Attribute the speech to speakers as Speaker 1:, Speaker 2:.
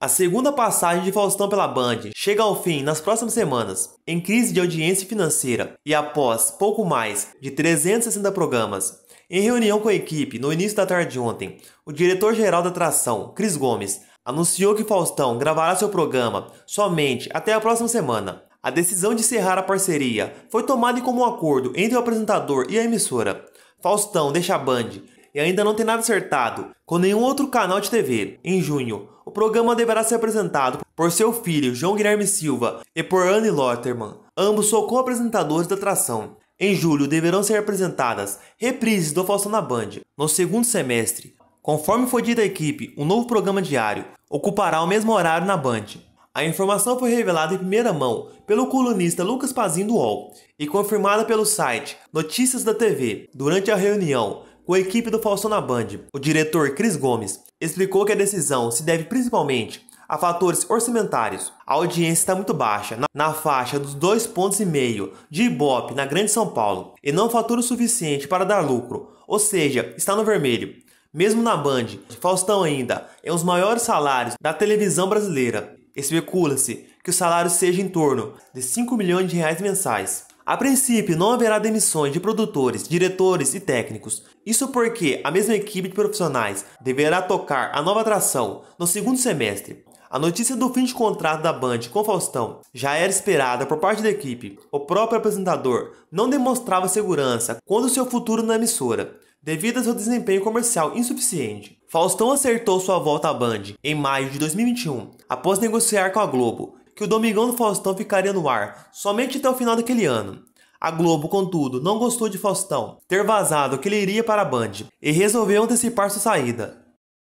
Speaker 1: A segunda passagem de Faustão pela Band chega ao fim nas próximas semanas. Em crise de audiência financeira e após pouco mais de 360 programas, em reunião com a equipe no início da tarde de ontem, o diretor-geral da atração, Cris Gomes, anunciou que Faustão gravará seu programa somente até a próxima semana. A decisão de encerrar a parceria foi tomada em comum acordo entre o apresentador e a emissora. Faustão deixa a Band e ainda não tem nada acertado com nenhum outro canal de TV. Em junho, programa deverá ser apresentado por seu filho João Guilherme Silva e por Anne Lotterman. Ambos são co-apresentadores da atração. Em julho deverão ser apresentadas reprises do Faustão na Band, no segundo semestre. Conforme foi dito à equipe, um novo programa diário ocupará o mesmo horário na Band. A informação foi revelada em primeira mão pelo colunista Lucas Pazin do UOL e confirmada pelo site Notícias da TV durante a reunião com a equipe do Faustão na Band, o diretor Cris Gomes explicou que a decisão se deve principalmente a fatores orçamentários. A audiência está muito baixa, na, faixa dos 2,5 pontos de Ibope na Grande São Paulo, e não fatura o suficiente para dar lucro, ou seja, está no vermelho. Mesmo na Band, Faustão ainda é um dos maiores salários da televisão brasileira. Especula-se que o salário seja em torno de 5 milhões de reais mensais. A princípio, não haverá demissões de produtores, diretores e técnicos. Isso porque a mesma equipe de profissionais deverá tocar a nova atração no segundo semestre. A notícia do fim de contrato da Band com Faustão já era esperada por parte da equipe. O próprio apresentador não demonstrava segurança quanto ao seu futuro na emissora, devido ao seu desempenho comercial insuficiente. Faustão acertou sua volta à Band em maio de 2021, após negociar com a Globo que o Domingão do Faustão ficaria no ar somente até o final daquele ano. A Globo, contudo, não gostou de Faustão ter vazado que ele iria para a Band e resolveu antecipar sua saída.